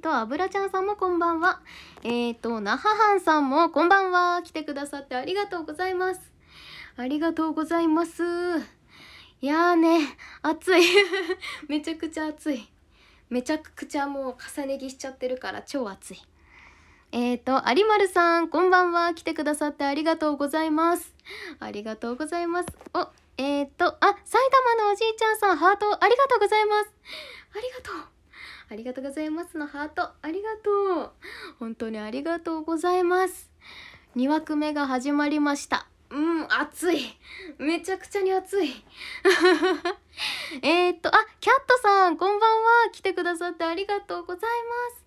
と、あぶらちゃんさんもこんばんは。えっ、ー、と、なははんさんもこんばんは。来てくださってありがとうございます。ありがとうございます。いやーね、暑い。めちゃくちゃ暑い。めちゃくちゃもう重ね着しちゃってるから超暑い。えっ、ー、と、有丸さん、こんばんは。来てくださってありがとうございます。ありがとうございます。お、えっ、ー、と、あ、埼玉のおじいちゃんさん、ハート、ありがとうございます。ありがとう。ありがとうございますのハートありがとう本当にありがとうございます2枠目が始まりましたうん暑いめちゃくちゃに暑い えっとあキャットさんこんばんは来てくださってありがとうございます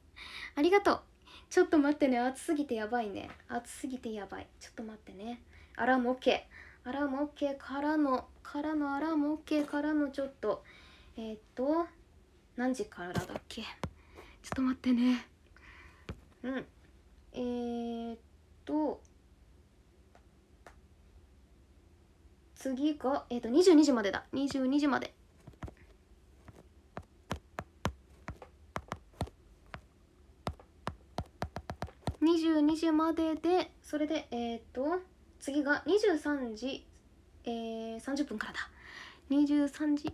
ありがとうちょっと待ってね暑すぎてやばいね暑すぎてやばいちょっと待ってねアラーム OK アラーム OK からのからのアラーム OK からのちょっとえっ、と何時からだっけちょっと待ってねうんえー、っと次が、えー、っと22時までだ22時まで22時まででそれでえっ、ー、と次が23時、えー、30分からだ23時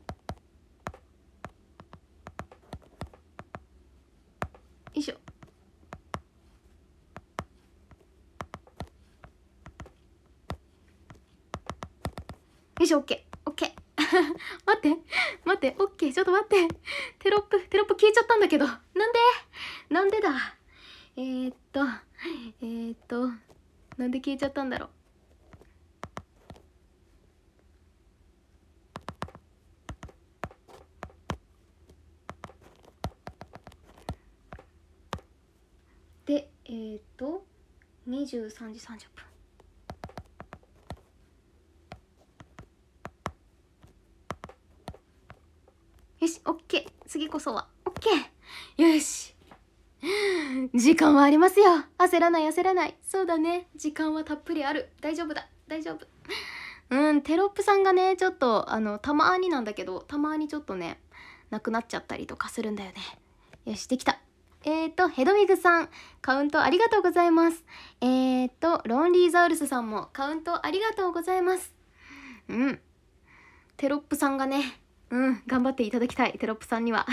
よいしょよいし、オッケー、オッケー。待って、待って、オッケー、ちょっと待って。テロップ、テロップ消えちゃったんだけど。なんでなんでだえー、っと、えー、っと、なんで消えちゃったんだろう。23時30分よしオッケー次こそはオッケーよし時間はありますよ焦らない焦らないそうだね時間はたっぷりある大丈夫だ大丈夫うんテロップさんがねちょっとあのたまになんだけどたまにちょっとねなくなっちゃったりとかするんだよねよしできたえっ、ー、と、ヘドウィグさん、カウントありがとうございます。えっ、ー、と、ロンリーザウルスさんもカウントありがとうございます。うん。テロップさんがね、うん、頑張っていただきたい、テロップさんには。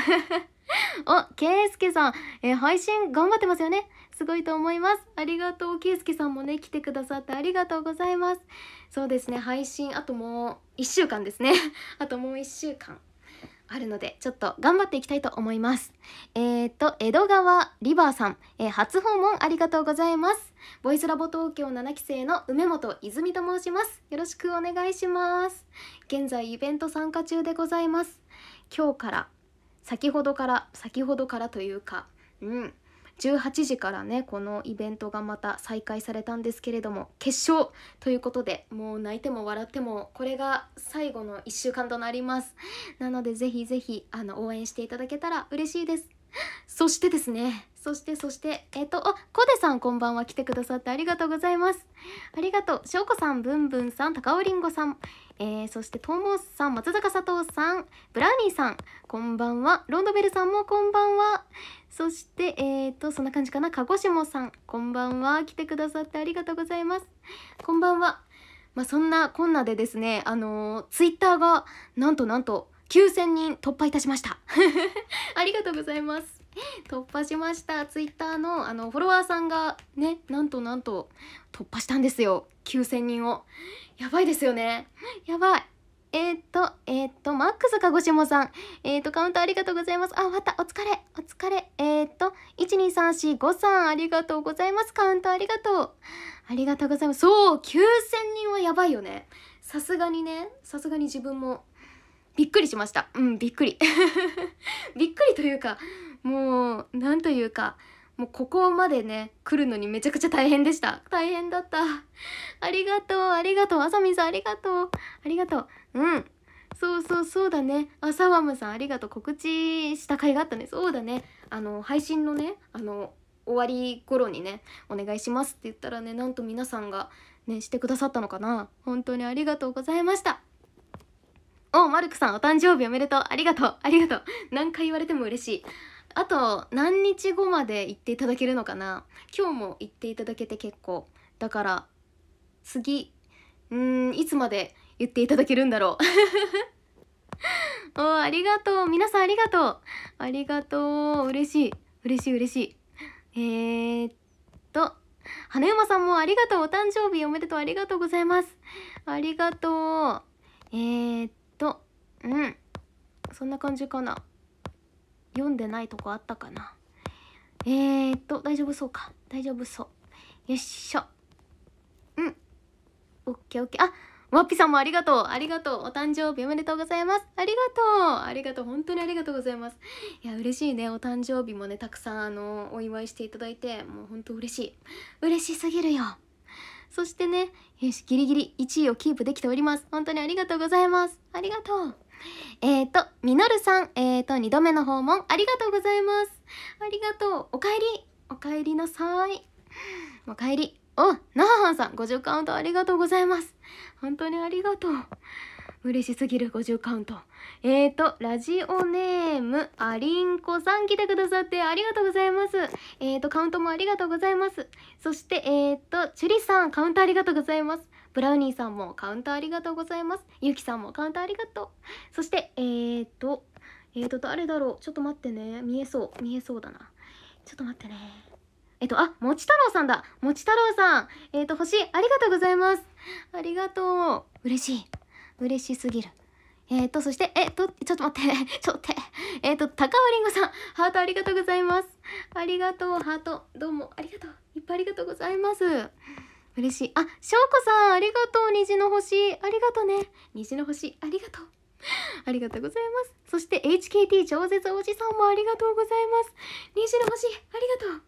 お、ケイスケさん、えー、配信頑張ってますよね。すごいと思います。ありがとう、ケイスケさんもね、来てくださってありがとうございます。そうですね、配信、あともう1週間ですね。あともう1週間。あるのでちょっと頑張っていきたいと思いますえっ、ー、と江戸川リバーさん、えー、初訪問ありがとうございますボイスラボ東京7期生の梅本泉と申しますよろしくお願いします現在イベント参加中でございます今日から先ほどから先ほどからというかうん18時からねこのイベントがまた再開されたんですけれども決勝ということでもう泣いても笑ってもこれが最後の1週間となりますなのでぜひぜひあの応援していただけたら嬉しいですそしてですねそしてそしてえっ、ー、とあコデさんこんばんは来てくださってありがとうございますありがとうしょうこさんぶんぶんさん高尾りんごさんえー、そしてトーモスさん松坂佐藤さんブラウニーさんこんばんはロンドベルさんもこんばんはそしてえっ、ー、とそんな感じかな鹿児島さんこんばんは来てくださってありがとうございますこんばんはまあ、そんなこんなでですねあのー、ツイッターがなんとなんと9000人突破いたしました ありがとうございます 突破しましたツイッターのあのフォロワーさんがねなんとなんと突破したんですよ9,000人をやばいですよねやばいえっ、とえっ、とマックス鹿児島さんえっ、とカウントありがとうございますあ終わったお疲れお疲れえっ、と12345 3ありがとうございますカウントありがとうありがとうございますそう9,000人はやばいよねさすがにねさすがに自分もびっくりしましたうんびっくり びっくりというかもう何というかもうここまでね来るのにめちゃくちゃ大変でした大変だったありがとうありがとうあさみさんありがとうありがとううんそうそうそうだねあさわむさんありがとう告知した回があったねそうだねあの配信のねあの終わり頃にねお願いしますって言ったらねなんと皆さんがねしてくださったのかな本当にありがとうございましたおマルクさんお誕生日おめでとうありがとうありがとう何回言われても嬉しいあと何日後まで行っていただけるのかな今日も行っていただけて結構だから次うんいつまで言っていただけるんだろう おありがとう皆さんありがとうありがとう嬉しい嬉しい嬉しいえー、っと花山さんもありがとうお誕生日おめでとうありがとうございますありがとうえー、っとうんそんな感じかな読んでないとこあったかなえー、っと大丈夫そうか大丈夫そうよいしょうんオッケーオッケーあワッピさんもありがとうありがとうお誕生日おめでとうございますありがとうありがとう本当にありがとうございますいや嬉しいねお誕生日もねたくさんあのお祝いしていただいてもう本当嬉しい嬉しすぎるよそしてねよしギリギリ1位をキープできております本当にありがとうございますありがとうえっ、ー、と、みのるさん、えっ、ー、と、2度目の訪問、ありがとうございます。ありがとう。おかえり。おかえりなさい。おかえり。お、なははんさん、50カウントありがとうございます。本当にありがとう。嬉しすぎる50カウント。えーと、ラジオネーム、ありんこさん来てくださってありがとうございます。えーと、カウントもありがとうございます。そして、えーと、チュリさん、カウントありがとうございます。ブラウニーさんもカウンターありがとうございますゆきさんもカウンターありがとうそしてえー、っとえー、っと誰だろうちょっと待ってね見えそう見えそうだなちょっと待ってねえっと、あ、もち太郎さんだ。もち太郎さん。えっと、星、ありがとうございます。ありがとう。嬉しい。嬉しすぎる。えっ、ー、と、そして、えっ、と、ちょっと待って、ちょっと待って。えっ、ー、と、高尾りんごさん、ハートありがとうございます。ありがとう、ハート。どうも、ありがとう。いっぱいありがとうございます。嬉しい。あ、翔子さん、ありがとう。虹の星。ありがとうね。虹の星、ありがとう。ありがとうございます。そして HKT 超絶おじさんもありがとうございます。虹の星、ありがとう。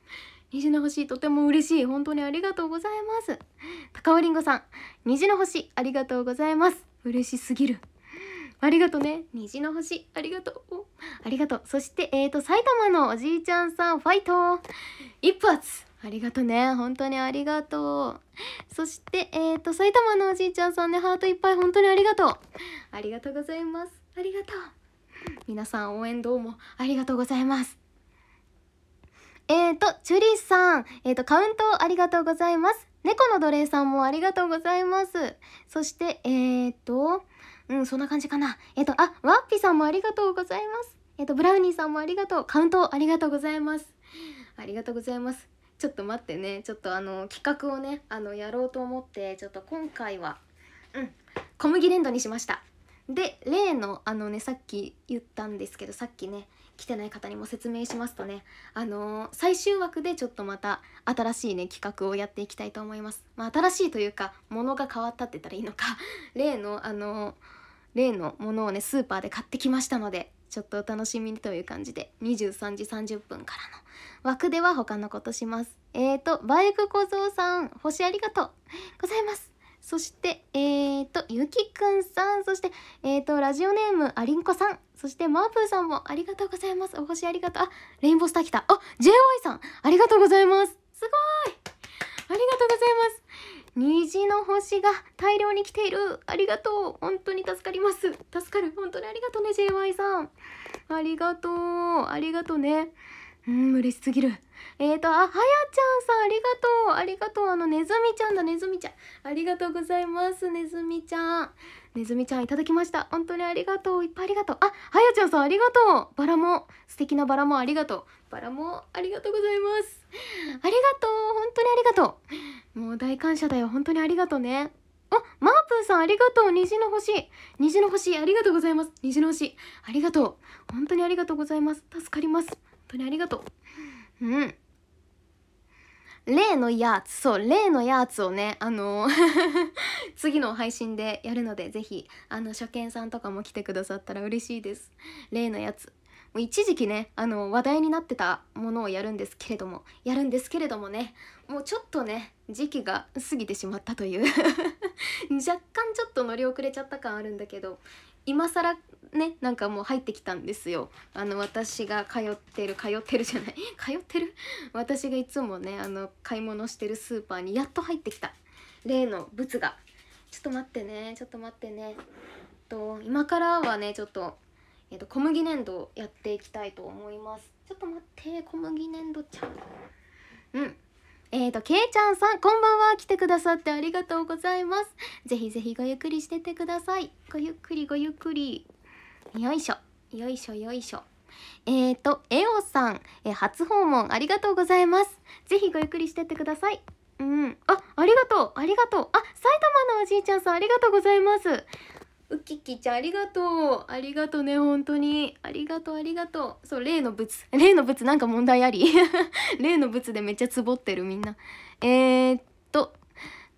虹の星、とても嬉しい。本当にありがとうございます。高尾りんごさん、虹の星、ありがとうございます。嬉しすぎる。ありがとね。虹の星、ありがとう。ありがとう。そして、えっ、ー、と、埼玉のおじいちゃんさん、ファイト一発ありがとね本当にありがとうそしてえっ、ー、と埼玉のおじいちゃんさんねハートいっぱい本当にありがとうありがとうございますありがとう皆さん応援どうもありがとうございますえっ、ー、とチュリーさんえっ、ー、とカウントありがとうございます猫の奴隷さんもありがとうございますそしてえっ、とうんそんな感じかなえっ、とあワッピさんもありがとうございますえっ、とブラウニーさんもありがとうカウントありがとうございますありがとうございますちょっと待ってねちょっとあの企画をねあのやろうと思ってちょっと今回はうん小麦粘土にしましたで例のあのねさっき言ったんですけどさっきね来てない方にも説明しますとねあのー、最終枠でちょっとまた新しいね企画をやっていきたいと思います。まあ、新しいというかものが変わったって言ったらいいのか 例のあのー、例のものをねスーパーで買ってきましたのでちょっとお楽しみにという感じで23時30分からの枠では他のことしますえーとバイク小僧さん星ありがとうございますそしてえーとゆきくんさんそしてえーとラジオネームありんこさんそしてマープーさんもありがとうございますお星ありがとうあレインボースター来たあ JY さんありがとうございますすごいありがとうございます虹の星が大量に来ているありがとう本当に助かります助かる本当にありがとうね JY さんありがとうありがとうねうん嬉しすぎるえーとあはやちゃんさんありがとうありがとうあのねずみちゃんだねずみちゃんありがとうございますねずみちゃんねずみちゃんいただきました本当にありがとういっぱいありがとうあはやちゃんさんありがとうバラも素敵なバラもありがとうバラもありがとうございますありがとう本当にありがとうもう大感謝だよ。本当にありがとうね。あ、マープーさんありがとう。虹の星。虹の星、ありがとうございます。虹の星、ありがとう。本当にありがとうございます。助かります。本当にありがとう。うん。例のやつ、そう、例のやつをね、あの 次の配信でやるので、ぜひ、あの、初見さんとかも来てくださったら嬉しいです。例のやつ。一時期ねあの話題になってたものをやるんですけれどもやるんですけれどもねもうちょっとね時期が過ぎてしまったという 若干ちょっと乗り遅れちゃった感あるんだけど今更ねなんかもう入ってきたんですよあの私が通ってる通ってるじゃない 通ってる私がいつもねあの買い物してるスーパーにやっと入ってきた例のブツがちょっと待ってねちょっと待ってねと今からはねちょっとえーと、小麦粘土やっていきたいと思いますちょっと待って小麦粘土ちゃんうんえーと、けいちゃんさん、こんばんは。来てくださってありがとうございます。ぜひぜひごゆっくりしててください。ごゆっくりごゆっくり。よいしょ、よいしょ、よいしょ。えっ、ー、と、エオさん、えー、初訪問ありがとうございます。ぜひごゆっくりしてってください。うん。あ、ありがとう、ありがとう。あ、埼玉のおじいちゃんさん、ありがとうございます。うききちゃんありがとうありがとうね本当にありがとうありがとうそう例の仏 例の仏なんか問題あり 例の仏でめっちゃツボってるみんなえー、っと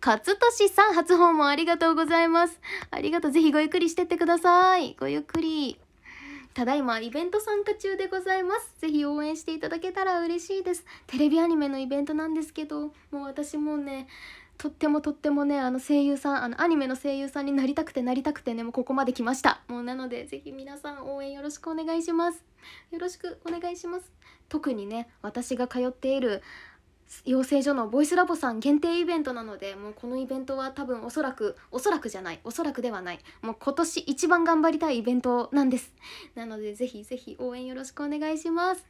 勝利さん初訪問ありがとうございますありがとうぜひごゆっくりしてってくださいごゆっくりただいまイベント参加中でございますぜひ応援していただけたら嬉しいですテレビアニメのイベントなんですけどもう私もねとってもとってもねあの声優さんあのアニメの声優さんになりたくてなりたくてねもうここまで来ましたもうなので是非皆さん応援よろしくお願いしますよろしくお願いします特にね私が通っている養成所のボイスラボさん限定イベントなのでもうこのイベントは多分おそらくおそらくじゃないおそらくではないもう今年一番頑張りたいイベントなんですなのでぜひぜひ応援よろしくお願いします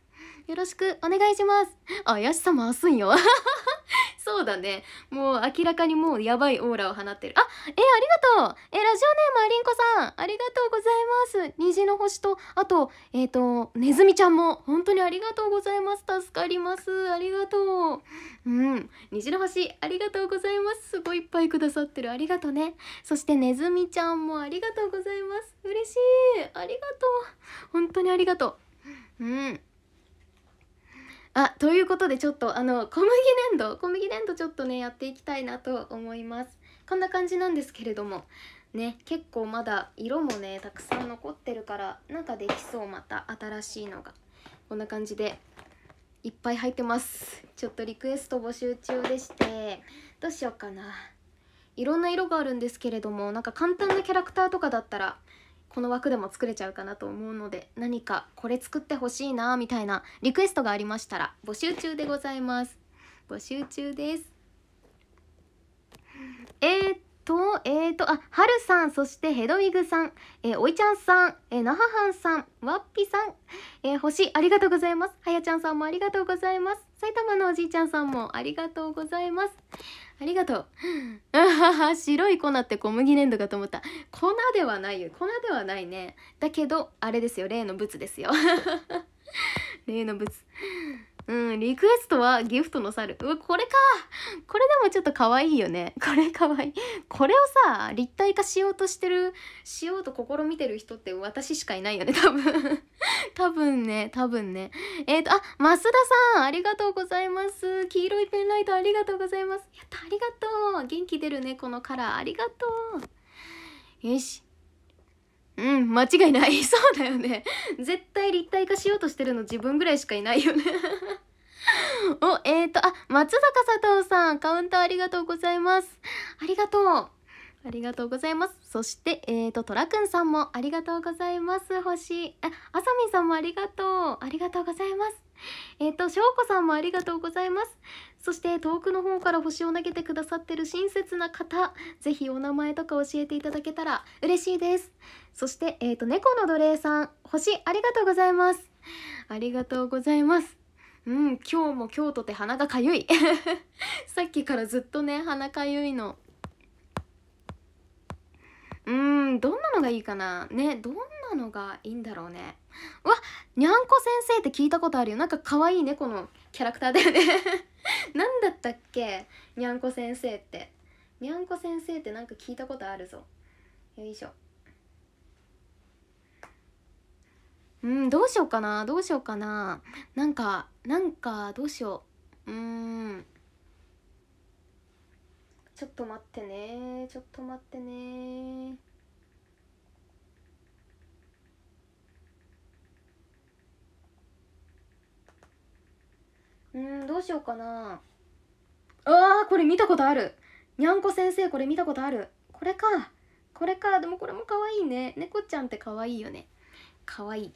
よろしくお願いしますあやしさ回すんよそうだねもう明らかにもうやばいオーラを放ってるあえありがとうえラジオネームありんこさんありがとうございます虹の星とあとえっ、ー、とねずみちゃんも本当にありがとうございます助かりますありがとううん虹の星ありがとうございますすごいいっぱいくださってるありがとうねそしてねずみちゃんもありがとうございます嬉しいありがとう本当にありがとううんあということでちょっとあの小麦粘土小麦粘土ちょっとねやっていきたいなと思いますこんな感じなんですけれどもね結構まだ色もねたくさん残ってるからなんかできそうまた新しいのがこんな感じでいっぱい入ってますちょっとリクエスト募集中でしてどうしようかないろんな色があるんですけれどもなんか簡単なキャラクターとかだったらこの枠でも作れちゃうかなと思うので何かこれ作ってほしいなみたいなリクエストがありましたら募集中でございます募集中ですえー、っとえー、っとあはるさんそしてヘドウィグさん、えー、おいちゃんさん、えー、なははんさんわっぴさん、えー、星ありがとうございますはやちゃんさんもありがとうございます埼玉のおじいちゃんさんもありがとうございますありがとう。白い粉って小麦粘土かと思った。粉ではないよ。粉ではないね。だけど、あれですよ。例のブツですよ。例のブツ。うん、リクエストはギフトの猿。うわ、これか。これでもちょっと可愛いよね。これ可愛い。これをさ、立体化しようとしてる、しようと試みてる人って私しかいないよね、多分。多分ね、多分ね。えっ、ー、と、あ、増田さん、ありがとうございます。黄色いペンライト、ありがとうございます。やった、ありがとう。元気出るね、このカラー。ありがとう。よし。うん間違いない そうだよね絶対立体化しようとしてるの自分ぐらいしかいないよね おえっ、ー、とあ松坂佐藤さんカウンターありがとうございますありがとうありがとうございます。そして、えーと、とらくんさんもありがとうございます。星、あ、あさみんさんもありがとう。ありがとうございます。えっ、ー、と、しょうこさんもありがとうございます。そして、遠くの方から星を投げてくださってる親切な方、ぜひお名前とか教えていただけたら嬉しいです。そして、えっ、ー、と、猫の奴隷さん、星ありがとうございます。ありがとうございます。うん、今日も今日とて鼻がかゆい。さっきからずっとね、鼻かゆいの。うーん、どんなのがいいかなね、どんなのがいいんだろうね。うわにゃんこ先生って聞いたことあるよなんか可愛い猫のキャラクターだよね何だったっけにゃんこ先生ってにゃんこ先生ってなんか聞いたことあるぞよいしょうんどうしようかなどうしようかななんかなんかどうしよううんちょっと待ってねちょっと待ってねうんどうしようかなあーこれ見たことあるにゃんこ先生これ見たことあるこれかこれかでもこれも可愛いね猫ちゃんって可愛いよね可愛い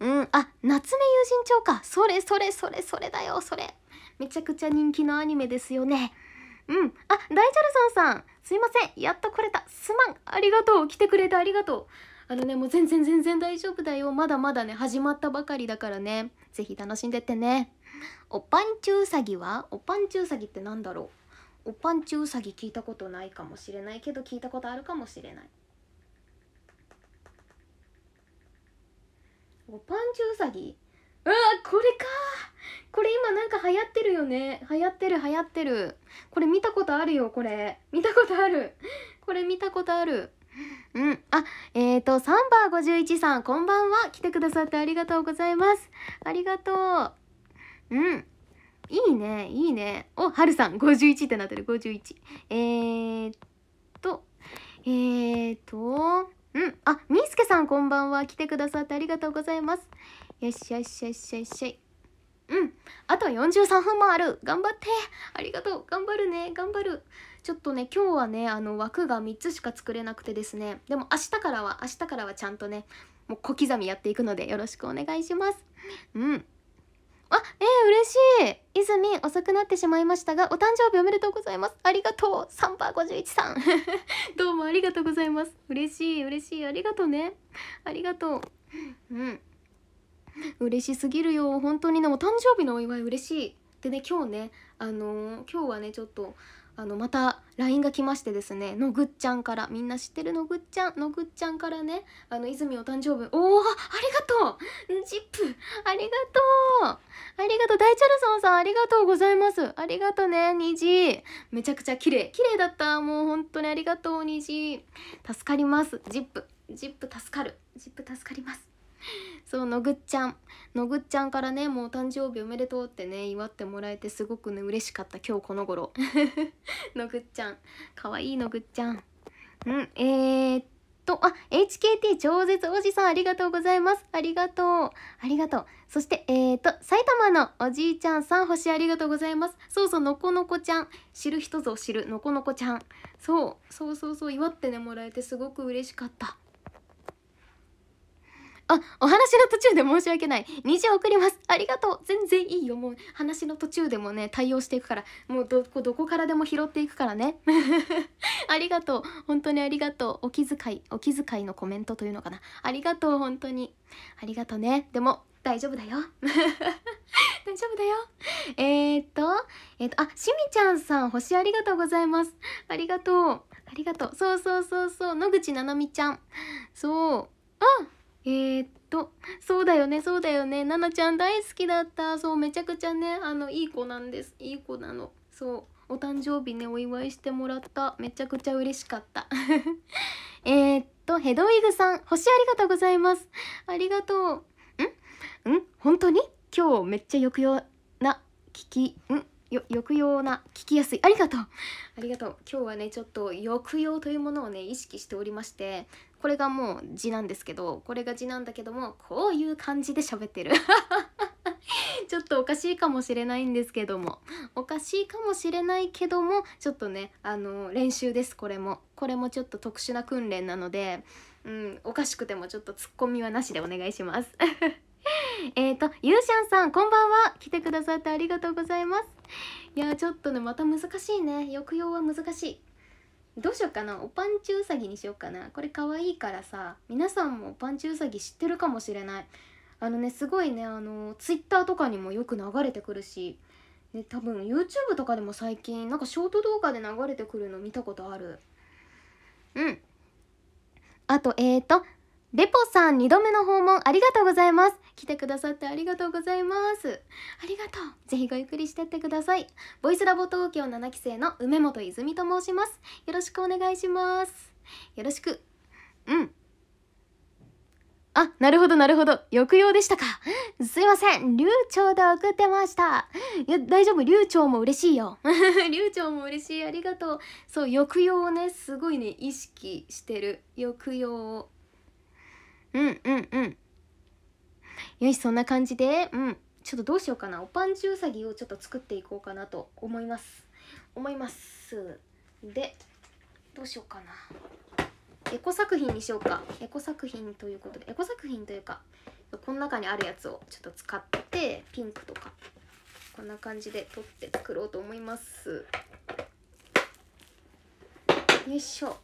うんあ夏目友人帳かそれそれそれそれだよそれめちゃくちゃ人気のアニメですよねうんあ大ジャルさんさんすいませんやっと来れたすまんありがとう来てくれてありがとうあのねもう全然全然大丈夫だよまだまだね始まったばかりだからね是非楽しんでってねおぱんちゅうさぎはおぱんちゅうさぎってなんだろうおぱんちゅうさぎ聞いたことないかもしれないけど聞いたことあるかもしれないおぱんちゅうさぎうわこれかこれ今なんか流行ってるよね流行ってる流行ってるこれ見たことあるよこれ見たことあるこれ見たことあるうん。あ、えっ、ー、と、サンバー51さん、こんばんは。来てくださってありがとうございます。ありがとう。うんいいねいいねおはるさん51ってなってる51えー、っとえー、っとうんあみーすけさんこんばんは来てくださってありがとうございますよっしゃよっしゃよっしゃよっしゃうんあとは43分もある頑張ってありがとう頑張るね頑張るちょっとね今日はねあの枠が3つしか作れなくてですねでも明日からは明日からはちゃんとねもう小刻みやっていくのでよろしくお願いしますうんあ、えー、嬉しい。泉遅くなってしまいましたが、お誕生日おめでとうございます。ありがとう。サンパー51さん。どうもありがとうございます。嬉しい、嬉しい。ありがとうね。ありがとう。うん。嬉しすぎるよ。本当にね、お誕生日のお祝い嬉しい。でね、今日ね、あのー、今日はね、ちょっと、あのまた LINE が来ましてですねのぐっちゃんからみんな知ってるのぐっちゃんのぐっちゃんからねあの泉お誕生日おおありがとうジップありがとうありがとう大チャルソンさんありがとうございますありがとうね虹めちゃくちゃ綺麗綺麗だったもう本当にありがとう虹助かりますジップジップ助かるジップ助かります そうのぐっちゃんのぐっちゃんからねもう誕生日おめでとうってね祝ってもらえてすごくね嬉しかった今日この頃 のぐっちゃんかわいいのぐっちゃんうんえー、っとあ HKT 超絶おじさんありがとうございますありがとうありがとうそしてえー、っと埼玉のおじいちゃんさん星ありがとうございますそうそうのこのこちゃん知る人ぞ知るのこのこちゃんそうそうそうそう祝ってねもらえてすごく嬉しかったあ、お話の途中で申し訳ない。虹を送ります。ありがとう。全然いいよ。もう話の途中でもね、対応していくから、もうどこ、どこからでも拾っていくからね。ありがとう。本当にありがとう。お気遣い、お気遣いのコメントというのかな。ありがとう、本当に。ありがとうね。でも、大丈夫だよ。大丈夫だよ。えー、っと、えー、っと、あ、しみちゃんさん、星ありがとうございます。ありがとう。ありがとう。そうそうそうそう。野口ななみちゃん。そう。あえー、っとそうだよねそうだよねななちゃん大好きだったそうめちゃくちゃねあのいい子なんですいい子なのそうお誕生日ねお祝いしてもらっためちゃくちゃ嬉しかった えー、っとヘドウィグさん星ありがとうございますありがとうんん本当に今日めっちゃ抑揚な聞きんよ抑揚な聞きやすいありがとうありがとう今日はねちょっと抑揚というものをね意識しておりましてこれがもう字なんですけどこれが字なんだけどもこういう感じで喋ってる ちょっとおかしいかもしれないんですけどもおかしいかもしれないけどもちょっとねあの練習ですこれもこれもちょっと特殊な訓練なので、うん、おかしくてもちょっとツッコミはなしでお願いします えっとゆうしゃんさんこんばんは来てくださってありがとうございますいやちょっとねまた難しいね抑揚は難しいどうしようかなおパンチウサギにしようかなこれかわいいからさ皆さんもおパンチウサギ知ってるかもしれないあのねすごいねあのツイッターとかにもよく流れてくるし、ね、多分 YouTube とかでも最近なんかショート動画で流れてくるの見たことあるうんあとえーとレポさん2度目の訪問ありがとうございます来てくださってありがとうございますありがとうぜひごゆっくりしてってくださいボイスラボ東京7期生の梅本泉と申しますよろしくお願いしますよろしくうんあ、なるほどなるほど。抑揚でしたか。すいません。流暢で送ってました。いや、大丈夫。流暢も嬉しいよ。流暢も嬉しい。ありがとう。そう、抑揚をね、すごいね、意識してる。抑揚を。うんうんうんよしそんな感じでうんちょっとどうしようかなおぱんじうさぎをちょっと作っていこうかなと思います思いますでどうしようかなエコ作品にしようかエコ作品ということでエコ作品というかこの中にあるやつをちょっと使ってピンクとかこんな感じで取って作ろうと思いますよいしょ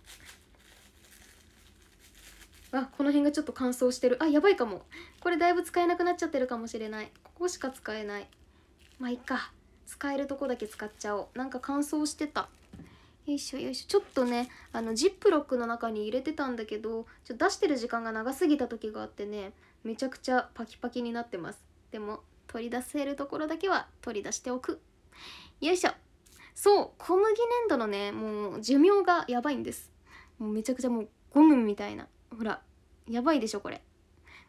あこの辺がちょっと乾燥してるあやばいかもこれだいぶ使えなくなっちゃってるかもしれないここしか使えないまあいっか使えるとこだけ使っちゃおうなんか乾燥してたよいしょよいしょちょっとねあのジップロックの中に入れてたんだけどちょ出してる時間が長すぎた時があってねめちゃくちゃパキパキになってますでも取り出せるところだけは取り出しておくよいしょそう小麦粘土のねもう寿命がやばいんですもうめちゃくちゃもうゴムみたいなほらやばいでしょこれ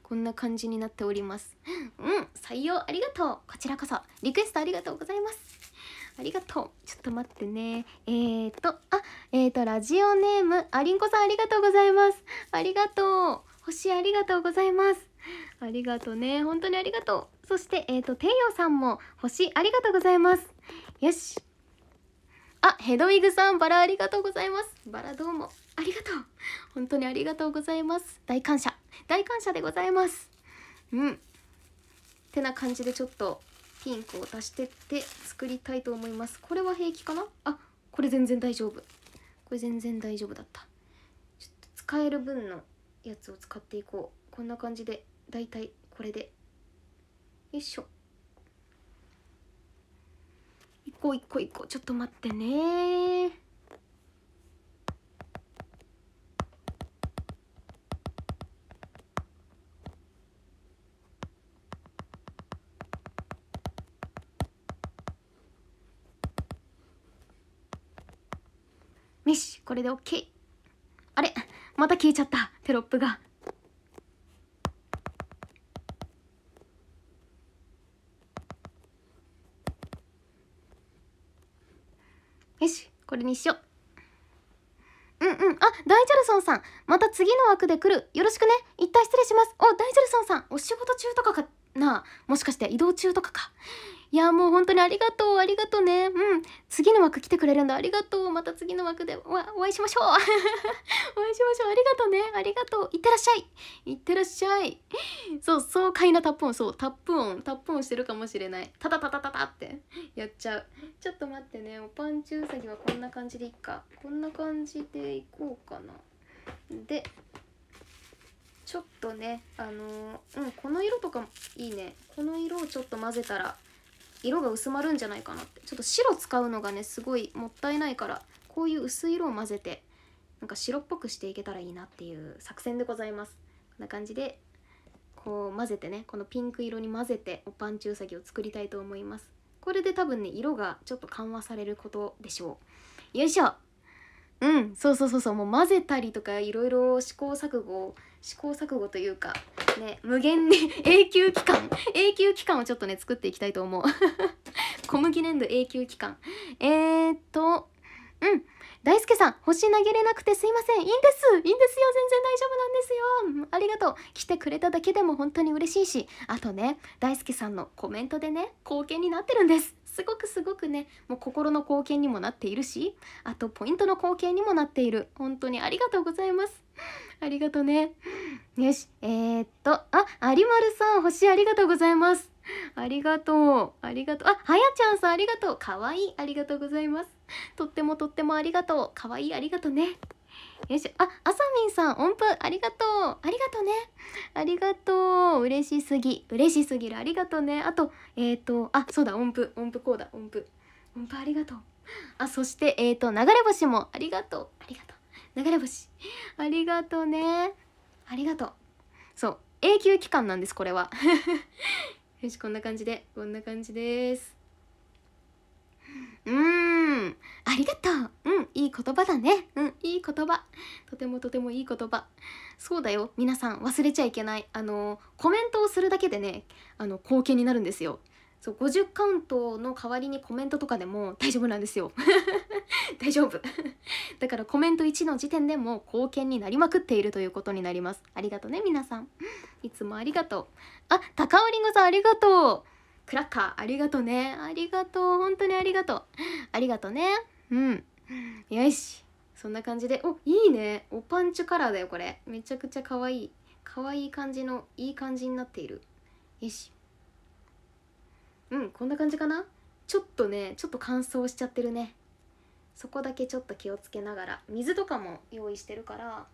こんな感じになっておりますうん採用ありがとうこちらこそリクエストありがとうございますありがとうちょっと待ってねえーとあえーとラジオネームありんこさんありがとうございますありがとう星ありがとうございますありがとうね本当にありがとうそしてえーとていよさんも星ありがとうございますよしあヘドウィグさんバラありがとうございますバラどうもありがとう本当にありがとうございます大感謝大感謝でございますうんってな感じでちょっとピンクを足してって作りたいと思いますこれは平気かなあこれ全然大丈夫これ全然大丈夫だったちょっと使える分のやつを使っていこうこんな感じでだいたいこれでよいしょ一個う個こ個ちょっと待ってねよしこれで OK あれまた消えちゃったテロップがよしこれにしよううんうんあ大ジェルソンさんまた次の枠で来るよろしくね一旦失礼しますお大ジェルソンさんお仕事中とかかなもしかして移動中とかかいやもう本当にありがとうありがとうねうん次の枠来てくれるんだありがとうまた次の枠でお会いしましょう お会いしましょうありがとうねありがとういってらっしゃいいってらっしゃいそう爽快なタップ音そうタップ音タップ音してるかもしれないタタタタタタってやっちゃうちょっと待ってねおパンチうさぎはこんな感じでいっかこんな感じでいこうかなでちょっとねあのー、うんこの色とかもいいねこの色をちょっと混ぜたら色が薄まるんじゃないかなってちょっと白使うのがねすごいもったいないからこういう薄い色を混ぜてなんか白っぽくしていけたらいいなっていう作戦でございますこんな感じでこう混ぜてねこのピンク色に混ぜておぱんちゅうさぎを作りたいと思いますこれで多分ね色がちょっと緩和されることでしょうよいしょうんそうそうそうそうもう混ぜたりとかいろいろ試行錯誤試行錯誤というかね無限に 永久期間永久期間をちょっとね作っていきたいと思う 小麦粘土永久期間えー、っとうん大輔さん星投げれなくてすいませんいいんですいいんですよ全然大丈夫なんですよありがとう来てくれただけでも本当に嬉しいしあとね大輔さんのコメントでね貢献になってるんですすごくすごくねもう心の貢献にもなっているしあとポイントの貢献にもなっている本当にありがとうございますありがとねよしえー、っとあ有丸さん星ありがとうございますありがとうありがとうあはやちゃんさんありがとうかわいいありがとうございますとってもとってもありがとうかわいいありがとねよいしょ。あ、あさみんさん、音符、ありがとう。ありがとうね。ありがとう。嬉しすぎ。嬉しすぎる。ありがとうね。あと、えっ、ー、と、あ、そうだ、音符、音符こうだ、音符。音符ありがとう。あ、そして、えっ、ー、と、流れ星も、ありがとう。ありがとう。流れ星。ありがとうね。ありがとう。そう。永久期間なんです、これは。よし、こんな感じで、こんな感じです。うーん。ありがとう。うん、いい言葉だね。うん、いい言葉。とてもとてもいい言葉。そうだよ。皆さん、忘れちゃいけない。あの、コメントをするだけでね、あの、貢献になるんですよ。そう、50カウントの代わりにコメントとかでも大丈夫なんですよ。大丈夫。だからコメント1の時点でも貢献になりまくっているということになります。ありがとね、皆さん。いつもありがとう。あ、高尾りんごさんありがとう。クラッカーありがとうねありがとう本当にありがとうありがとねうんよしそんな感じでおいいねおパンチュカラーだよこれめちゃくちゃ可愛い可愛い感じのいい感じになっているよしうんこんな感じかなちょっとねちょっと乾燥しちゃってるねそこだけちょっと気をつけながら水とかも用意してるから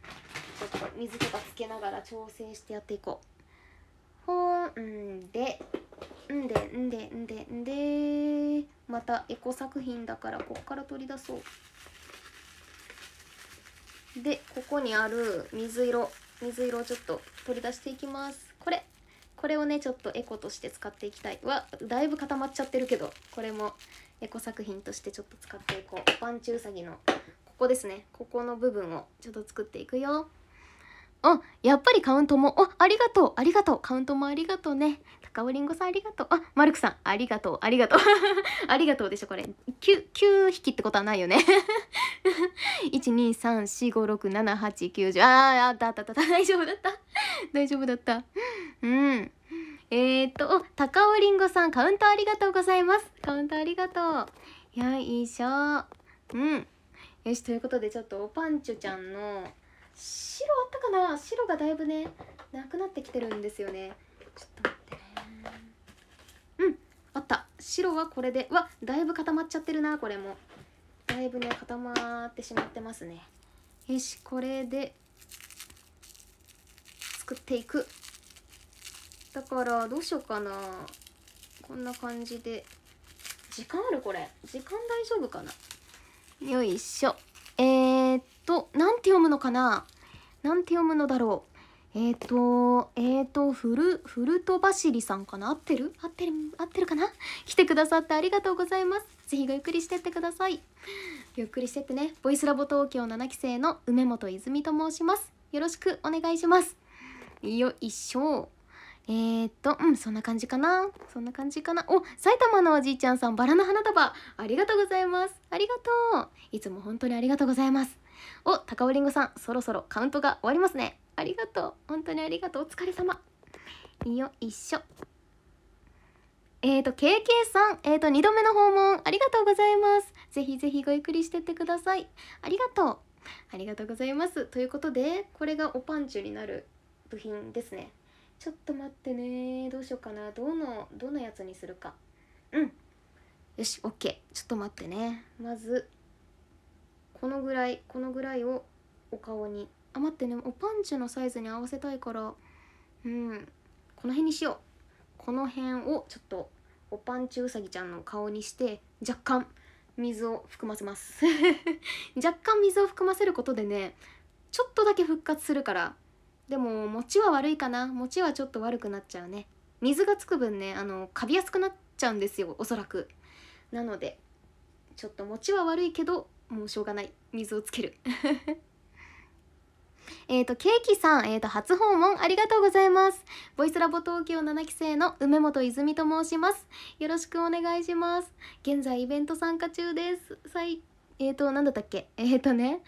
ちょっと水とかつけながら調整してやっていこうほんでんでんでんでんでまたエコ作品だからこっから取り出そうでここにある水色水色をちょっと取り出していきますこれこれをねちょっとエコとして使っていきたいわだいぶ固まっちゃってるけどこれもエコ作品としてちょっと使っていこうパンチウサギのここですねここの部分をちょっと作っていくようん、やっぱりカウントも、あ、ありがとう、ありがとう、カウントもありがとうね。高尾りんごさんありがとう。あ、マルクさん、ありがとう、ありがとう。ありがとうでしょ、これ。9、9匹ってことはないよね。1,2,3,4,5,6,7,8,9,10 あー、あったあったあった。大丈夫だった。大丈夫だった。うん。えっ、と、高尾りんごさん、カウントありがとうございます。カウントありがとう。よいしょ。うん。よし、ということで、ちょっとおパンチョちゃんの白あったかな白がだいぶねなくなってきてるんですよねちょっと待ってねうんあった白はこれでわだいぶ固まっちゃってるなこれもだいぶね固まってしまってますねよしこれで作っていくだからどうしようかなこんな感じで時間あるこれ時間大丈夫かなよいしょと、なんて読むのかななんて読むのだろうえー、と、えー、と、フル、フルとばしりさんかな合ってる合ってる合ってるかな来てくださってありがとうございます。ぜひごゆっくりしてってください。ゆっくりしてってね。ボイスラボ東京7期生の梅本泉と申します。よろしくお願いします。よいしょ。えー、と、うん、そんな感じかな。そんな感じかな。お、埼玉のおじいちゃんさん、バラの花束。ありがとうございます。ありがとう。いつも本当にありがとうございます。お高尾りんごさんそろそろカウントが終わりますねありがとう本当にありがとうお疲れ様よいしょえーと、KK さん、えーと、2度目の訪問、ありがとうございます。ぜひぜひごゆっくりしてってください。ありがとう。ありがとうございます。ということで、これがおパンチュになる部品ですね。ちょっと待ってね。どうしようかな。どの、どのやつにするか。うん。よし、OK。ちょっと待ってね。まず、このぐらいこのぐらいをお顔にあ待ってねおパンチのサイズに合わせたいからうんこの辺にしようこの辺をちょっとおパンチうさぎちゃんの顔にして若干水を含ませます 若干水を含ませることでねちょっとだけ復活するからでも餅は悪いかな餅はちょっと悪くなっちゃうね水がつく分ねあのカビやすくなっちゃうんですよおそらくなのでちょっと餅は悪いけどもうしょうがない水をつける えっとケーキさん、えーと、初訪問ありがとうございますボイスラボ東京7期生の梅本泉と申しますよろしくお願いします現在イベント参加中ですさいえっ、ー、と何だったっけえっ、ー、とね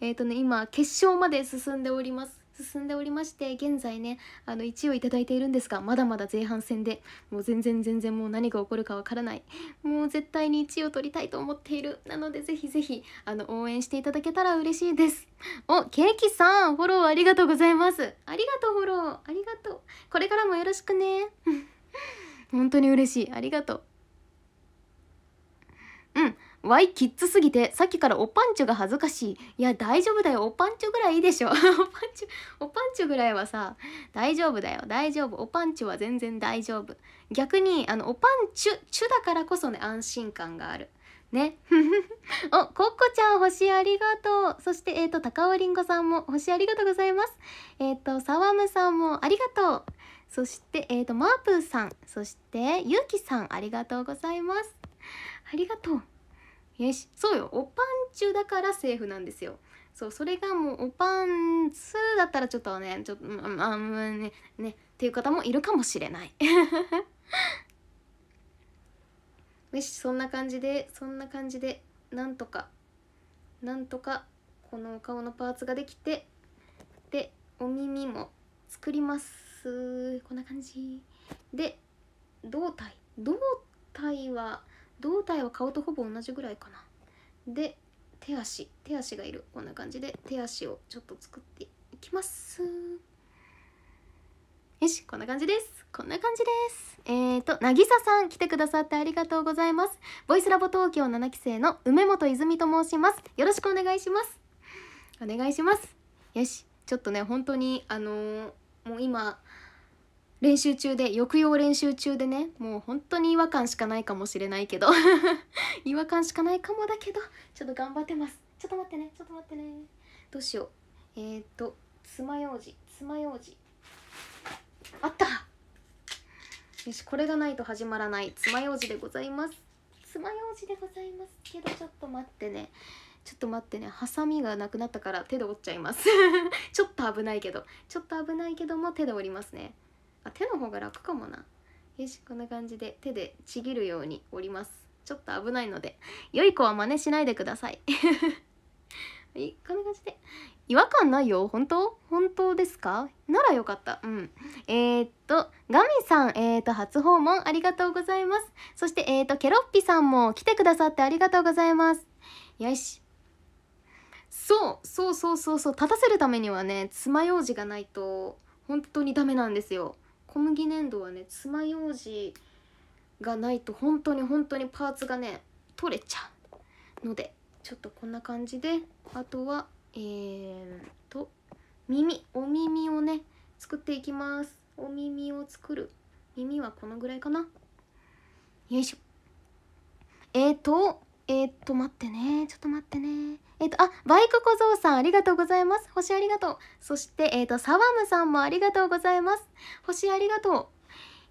えっ、ー、とね今決勝まで進んでおります進んでおりまして現在ねあの1位を頂いているんですがまだまだ前半戦でもう全然全然もう何が起こるかわからないもう絶対に1位を取りたいと思っているなのでぜひぜひあの応援していただけたら嬉しいですおケーキさんフォローありがとうございますありがとうフォローありがとうこれからもよろしくね 本当に嬉しいありがとううんわいキッズすぎてさっきからおパンチョが恥ずかしいいや大丈夫だよおパンチョぐらいいいでしょ おパンチュおパンチュぐらいはさ大丈夫だよ大丈夫おパンチュは全然大丈夫逆にあのおパンチュチュだからこそね安心感があるね おコッコちゃん星ありがとうそしてえっ、ー、と高尾りんごさんも星ありがとうございますえっ、ー、とさわムさんもありがとうそしてえっ、ー、とマープーさんそしてゆうきさんありがとうございますありがとうよしそうよおパンチュだからセーフなんですよそうそれがもうおパンツだったらちょっとねちょっとあんねねっていう方もいるかもしれない よしそんな感じでそんな感じでなんとかなんとかこのお顔のパーツができてでお耳も作りますこんな感じで胴体胴体は胴体は顔とほぼ同じぐらいかなで手足手足がいるこんな感じで手足をちょっと作っていきますよしこんな感じですこんな感じですえー、と渚さん来てくださってありがとうございますボイスラボ東京7期生の梅本泉と申しますよろしくお願いしますお願いしますよしちょっとね本当にあのー、もう今練習中で抑揚練習中でねもう本当に違和感しかないかもしれないけど 違和感しかないかもだけどちょっと頑張ってますちょっと待ってねちょっと待ってねどうしようえー、っと爪楊枝爪楊枝あったよしこれがないと始まらない爪楊枝でございます爪楊枝でございますけどちょっと待ってねちょっと待ってねハサミがなくなったから手で折っちゃいます ちょっと危ないけどちょっと危ないけども手で折りますねあ手の方が楽かもなよしこんな感じで手でちぎるように折りますちょっと危ないので良い子は真似しないでください はいこんな感じで違和感ないよ本当本当ですかならよかったうんえー、っとガミさんえー、っと初訪問ありがとうございますそしてえー、っとケロッピさんも来てくださってありがとうございますよしそうそうそうそうそう立たせるためにはね爪楊枝がないと本当にダメなんですよ小麦粘土はね爪楊枝がないと本当に本当にパーツがね取れちゃうのでちょっとこんな感じであとはえー、っと耳お耳をね作っていきますお耳を作る耳はこのぐらいかなよいしょえっ、ー、とえっ、ー、と待ってねちょっと待ってねえっ、と、あ、バイク小僧さんありがとうございます。星ありがとう。そして、えっ、ー、と、サワムさんもありがとうございます。星ありがと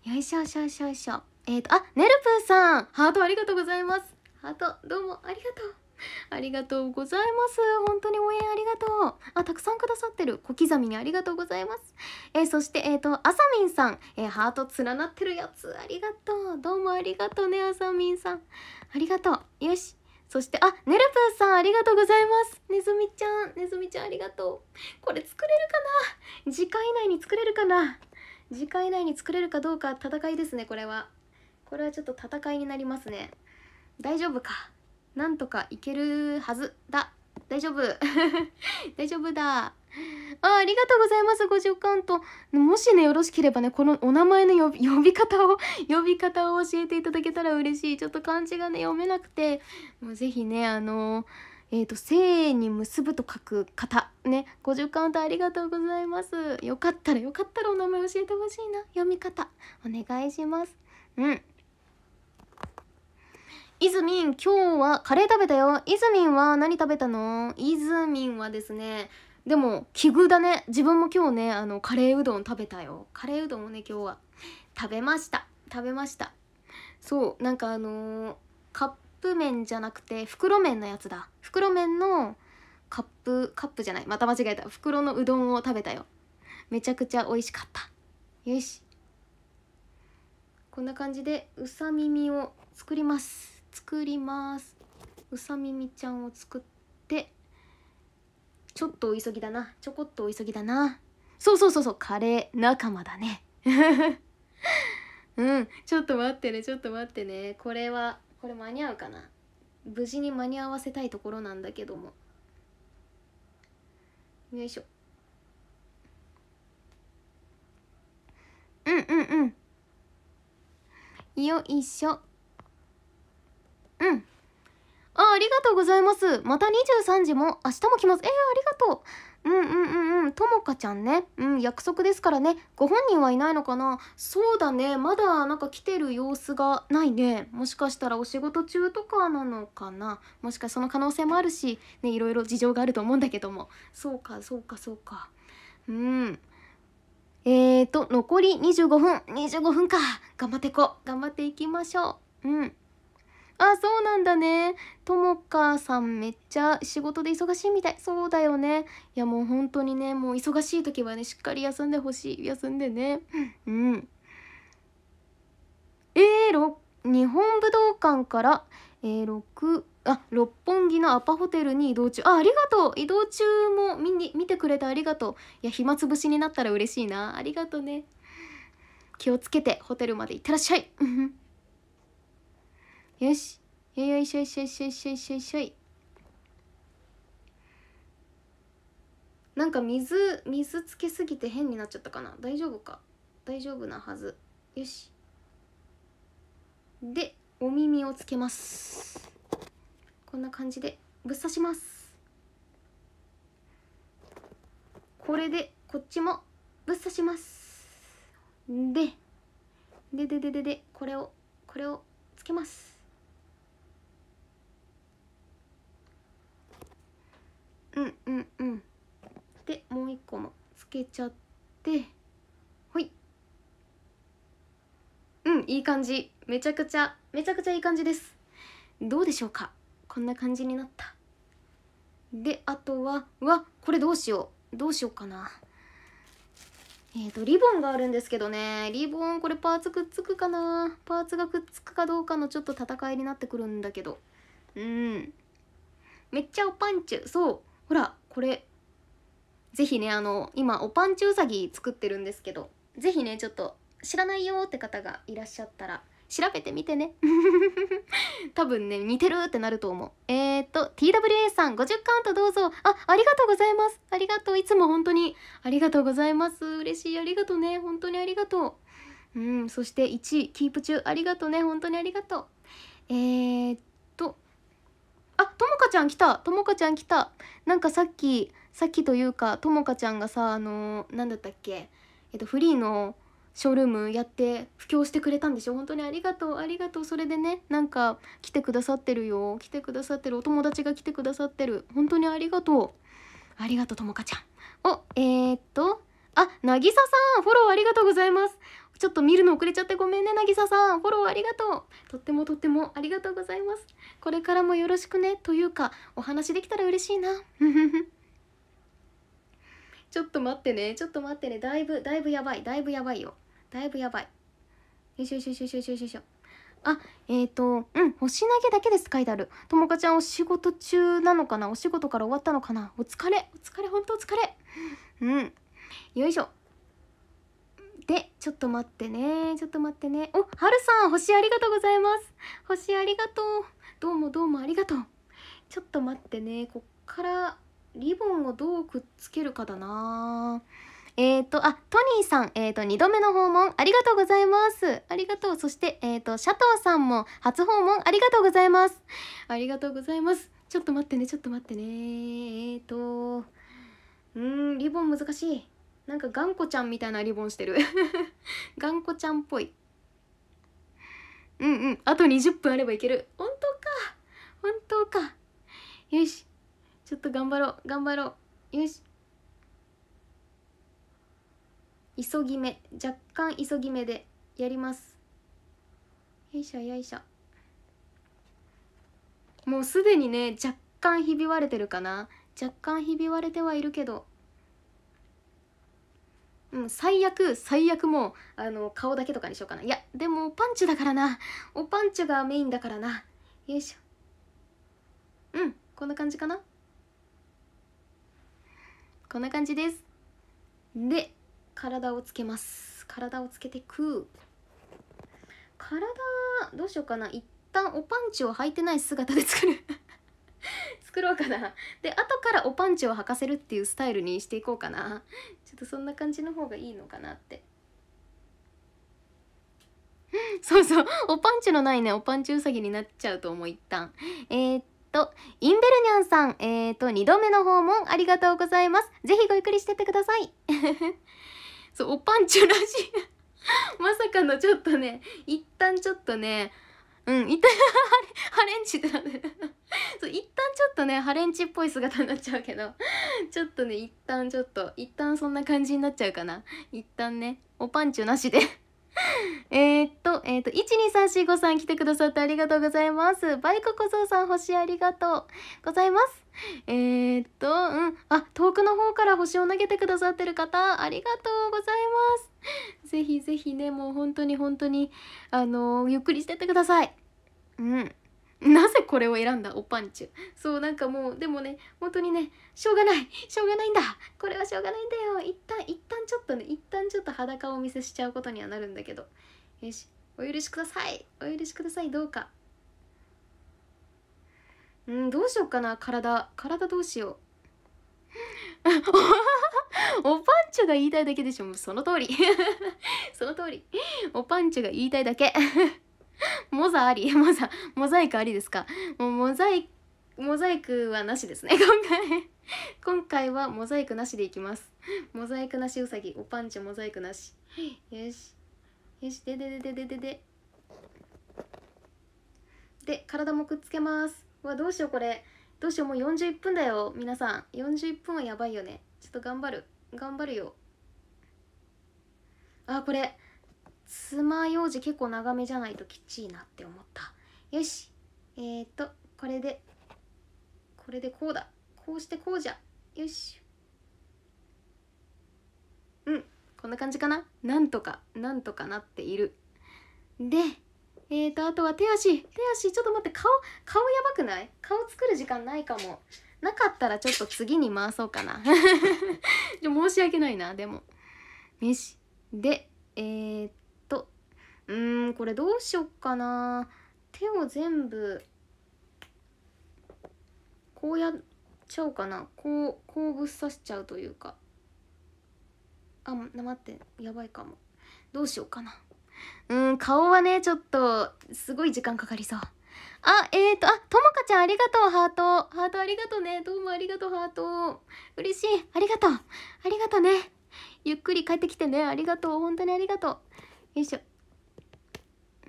う。よいしょよいしょよいしょしょ。えっ、ー、と、あ、ネルプーさん。ハートありがとうございます。ハート、どうもありがとう。ありがとうございます。本当に応援ありがとう。あ、たくさんくださってる。小刻みにありがとうございます。えー、そして、えっ、ー、と、あさみんさん。えー、ハート連なってるやつ。ありがとう。どうもありがとうね、あさみんさん。ありがとう。よし。そして、あ、ネルプーさん、ありがとうございます。ねずみちゃん、ねずみちゃん、ありがとう。これ作れるかな時間以内に作れるかな時間以内に作れるかどうか戦いですね、これは。これはちょっと戦いになりますね。大丈夫か。なんとかいけるはずだ。大丈夫。大丈夫だ。あありがとうございます、50カウント。もしね、よろしければね、このお名前の呼び 呼び方を、呼び方を教えていただけたら嬉しい。ちょっと漢字がね、読めなくて、もうぜひね、あのー、えー、と、生に結ぶと書く方。ね、50カウントありがとうございます。よかったら、よかったらお名前教えてほしいな。読み方、お願いします。うん。イズミン、今日はカレー食べたよ。イズミンは何食べたのイズミンはですね、でも奇遇だね自分も今日ねあのカレーうどん食べたよカレーうどんをね今日は食べました食べましたそうなんかあのー、カップ麺じゃなくて袋麺のやつだ袋麺のカップカップじゃないまた間違えた袋のうどんを食べたよめちゃくちゃ美味しかったよしこんな感じでうさ耳を作ります作りますうさ耳ちゃんを作ってちょっとお急ぎだなちょこっとお急ぎだなそうそうそうそうカレー仲間だね うんちょっと待ってねちょっと待ってねこれはこれ間に合うかな無事に間に合わせたいところなんだけどもよいしょうんうんうんよいしょうんあありがとうございます。また23時も、明日も来ます。えー、ありがとう。うんうんうんうん。ともかちゃんね。うん、約束ですからね。ご本人はいないのかなそうだね。まだなんか来てる様子がないね。もしかしたらお仕事中とかなのかなもしかその可能性もあるし、ね、いろいろ事情があると思うんだけども。そうか、そうか、そうか。うん。えーと、残り25分。25分か。頑張っていこう。頑張っていきましょう。うん。あ、そうなんだね。ともかさんめっちゃ仕事で忙しいみたい。そうだよね。いやもう本当にね、もう忙しい時はね、しっかり休んでほしい。休んでね。うん。えー、日本武道館から、えー、6あ六本木のアパホテルに移動中あありがとう移動中も見に見てくれてありがとういや暇つぶしになったら嬉しいなありがとうね気をつけてホテルまで行ってらっしゃいよしよいよいしょいしょいしょいしょいしょいしょいなんか水水つけすぎて変になっちゃったかな大丈夫か大丈夫なはずよしでお耳をつけますこんな感じでぶっ刺しますこれでこっちもぶっ刺しますででででででこれをこれをつけますうんうんうんでもう一個もつけちゃってほいうんいい感じめちゃくちゃめちゃくちゃいい感じですどうでしょうかこんな感じになったであとはうわこれどうしようどうしようかなえっ、ー、とリボンがあるんですけどねリボンこれパーツくっつくかなパーツがくっつくかどうかのちょっと戦いになってくるんだけどうんめっちゃおパンチそうほらこれぜひねあの今おぱんちうさぎ作ってるんですけど是非ねちょっと知らないよって方がいらっしゃったら調べてみてね 多分ね似てるってなると思うえー、っと TWA さん50カウントどうぞあありがとうございますありがとういつも本当にありがとうございます嬉しいありがとうね本当にありがとううんそして1位キープ中ありがとうね本当にありがとうえー、ゃん来たともかちゃん来たなんかさっきさっきというかともかちゃんがさあのー、なんだったっけえっとフリーのショールームやって布教してくれたんでしょ本当にありがとうありがとうそれでねなんか来てくださってるよ来てくださってるお友達が来てくださってる本当にありがとうありがとうともかちゃんおえー、っとあ渚さんフォローありがとうございますちょっと見るの遅れちゃってごめんねなぎささんフォローありがとうとってもとってもありがとうございますこれからもよろしくねというかお話できたら嬉しいな ちょっと待ってねちょっと待ってねだいぶだいぶやばいだいぶやばいよだいぶやばいよいしょよいしょよいしょよいしょよいしあえっ、ー、とうん星投げだけです書いてあるともかちゃんお仕事中なのかなお仕事から終わったのかなお疲れお疲れ本当お疲れうんよいしょでちょっと待ってねちょっと待ってねおはるさん星ありがとうございます星ありがとうどうもどうもありがとうちょっと待ってねこっからリボンをどうくっつけるかだなえっ、ー、と、あ、トニーさん、えっ、ー、と、2度目の訪問、ありがとうございます。ありがとう。そして、えっ、ー、と、シャトーさんも、初訪問、ありがとうございます。ありがとうございます。ちょっと待ってね、ちょっと待ってね。えっ、と、うん、リボン難しい。なんか頑固ちゃんみたいなリボンしてる 頑固ちゃんっぽいうんうんあと20分あればいける本当か本当かよしちょっと頑張ろう頑張ろうよし急ぎ目若干急ぎ目でやりますよいしょよいしょもうすでにね若干ひび割れてるかな若干ひび割れてはいるけどうん、最悪最悪もうあの顔だけとかにしようかないやでもおパンチだからなおパンチがメインだからなよいしょうんこんな感じかなこんな感じですで体をつけます体をつけてく体どうしようかな一旦おパンチを履いてない姿で作る 作ろうかなで後からおパンチを履かせるっていうスタイルにしていこうかなちょっとそんな感じの方がいいのかなって そうそうおパンチのないねおパンチうさぎになっちゃうと思う一旦えー、っとインベルニャンさんえー、っと2度目の訪問ありがとうございますぜひごゆっくりしてってください そうおパンチらしいまさかのちょっとね一旦ちょっとねうん一旦ハレンチってなってそう一旦ちょっとねハレンチっぽい姿になっちゃうけどちょっとね一旦ちょっと一旦そんな感じになっちゃうかな一旦ねおパンチュなしで えっと、えー、っと、12345さん来てくださってありがとうございます。バイク小僧さん、星ありがとうございます。えー、っと、うん、あ、遠くの方から星を投げてくださってる方、ありがとうございます。ぜひぜひね、もう本当に本当に、あのー、ゆっくりしてってください。うん。なぜこれを選んだおパンチュそうなんかもうでもね本当にねしょうがないしょうがないんだこれはしょうがないんだよ一旦一旦ちょっとね一旦ちょっと裸をお見せしちゃうことにはなるんだけどよしお許しくださいお許しくださいどうかうんどうしようかな体体どうしよう おパンチュが言いたいだけでしょもうその通り その通りおパンチュが言いたいだけ モザあり モザモザイクありですかもうモザイモザイクはなしですね 今回今回はモザイクなしでいきますモザイクなしうさぎおパンチモザイクなしよしよしでででででででで体もくっつけますわどうしようこれどうしようもう41分だよ皆さん41分はやばいよねちょっと頑張る頑張るよあこれ爪楊枝結構長めじゃないときっちいなって思ったよしえー、っとこれでこれでこうだこうしてこうじゃよしうんこんな感じかななんとかなんとかなっているでえーとあとは手足手足ちょっと待って顔顔やばくない顔作る時間ないかもなかったらちょっと次に回そうかな 申し訳ないなでもよしでえー、っうんこれどうしよっかな手を全部こうやっちゃおうかなこうこうぶっ刺しちゃうというかあ待ってやばいかもどうしようかなうん顔はねちょっとすごい時間かかりそうあえっ、ー、とあともかちゃんありがとうハートハートありがとうねどうもありがとうハート嬉しいありがとうありがとうねゆっくり帰ってきてねありがとう本当にありがとうよいしょ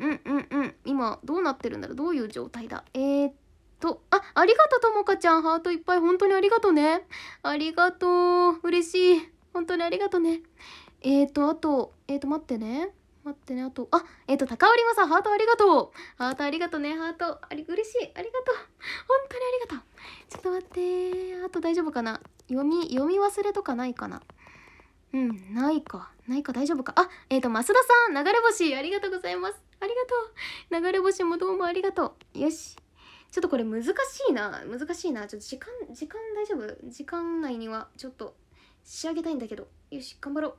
うんうんうん今どうなってるんだろうどういう状態だえー、っとあありがとうともかちゃんハートいっぱい本当にありがとうねありがとう嬉しい本当にありがとうねえー、っとあとえー、っと待ってね待ってねあとあえっ、と高織まさハートありがとうハートありがとうねハートあり嬉しいありがとう本当にありがとうちょっと待ってあと大丈夫かな読み読み忘れとかないかなうんないかないか大丈夫かあえっ、ー、と増田さん流れ星ありがとうございますありがとう流れ星もどうもありがとうよしちょっとこれ難しいな難しいなちょっと時間時間大丈夫時間内にはちょっと仕上げたいんだけどよし頑張ろう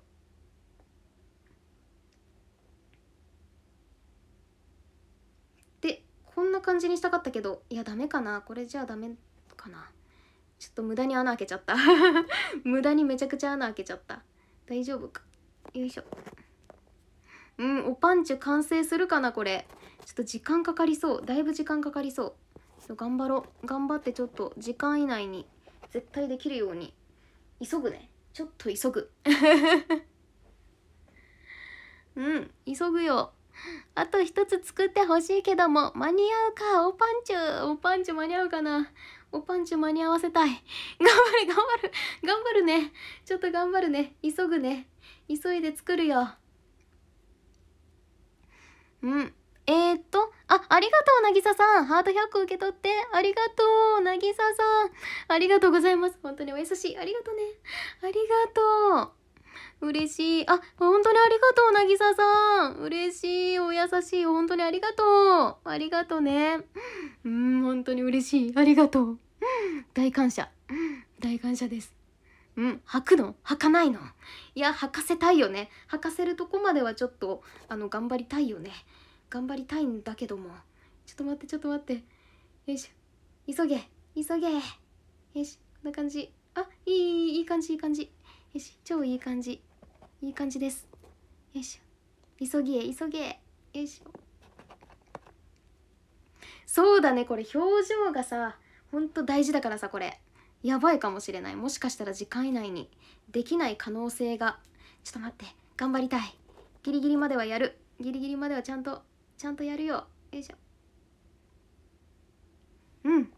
でこんな感じにしたかったけどいやダメかなこれじゃあダメかなちょっと無駄に穴開けちゃった 無駄にめちゃくちゃ穴開けちゃった大丈夫かよいしょうんおパンチ完成するかなこれちょっと時間かかりそうだいぶ時間かかりそう頑張ろう頑張ってちょっと時間以内に絶対できるように急ぐねちょっと急ぐ うん急ぐよあと一つ作ってほしいけども間に合うかおパンチュおパンチュ間に合うかなおパンチュ間に合わせたい 頑張れ頑張る頑張るねちょっと頑張るね急ぐね急いで作るようんえー、っと、あ、ありがとう、なぎささん。ハート100個受け取って。ありがとう、なぎささん。ありがとうございます。本当にお優しい。ありがとうね。ありがとう。嬉しい。あ、本当にありがとう、なぎささん。嬉しい。お優しい。本当にありがとう。ありがとうね。うん、本当に嬉しい。ありがとう。大感謝。大感謝です。うん、履くの履かないのいや、履かせたいよね。履かせるとこまではちょっと、あの、頑張りたいよね。頑張りたいんだけどもちょっと待ってちょっと待ってよいしょ急げ急げよしこんな感じあいいいい感じいい感じよし超いい感じいい感じですよいしょ急げ急げよしそうだねこれ表情がさほんと大事だからさこれやばいかもしれないもしかしたら時間以内にできない可能性がちょっと待って頑張りたいギリギリまではやるギリギリまではちゃんとちゃんとやるよよいしょうん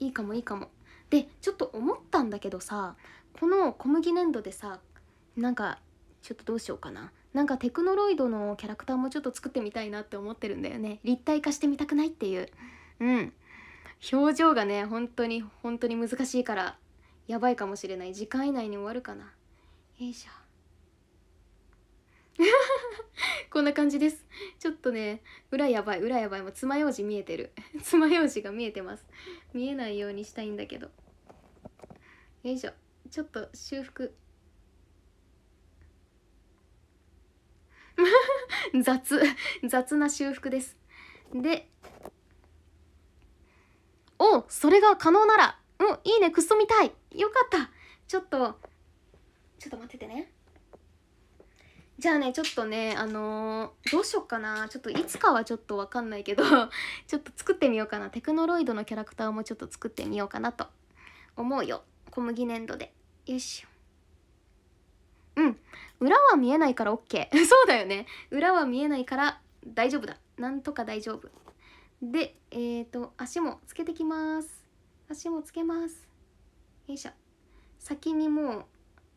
いいかもいいかもでちょっと思ったんだけどさこの小麦粘土でさなんかちょっとどうしようかななんかテクノロイドのキャラクターもちょっと作ってみたいなって思ってるんだよね立体化してみたくないっていううん表情がね本当に本当に難しいからやばいかもしれない時間以内に終わるかなよいしょ こんな感じですちょっとね裏やばい裏やばいもう爪楊枝見えてる 爪楊枝が見えてます見えないようにしたいんだけどよいしょちょっと修復 雑雑な修復ですでおそれが可能ならうんいいねクソみたいよかったちょっとちょっと待っててねじゃあねちょっとねあのー、どうしよっかなちょっといつかはちょっとわかんないけど ちょっと作ってみようかなテクノロイドのキャラクターもちょっと作ってみようかなと思うよ小麦粘土でよいしょうん裏は見えないから OK そうだよね裏は見えないから大丈夫だなんとか大丈夫でえー、と足もつけてきます足もつけますよいしょ先にもう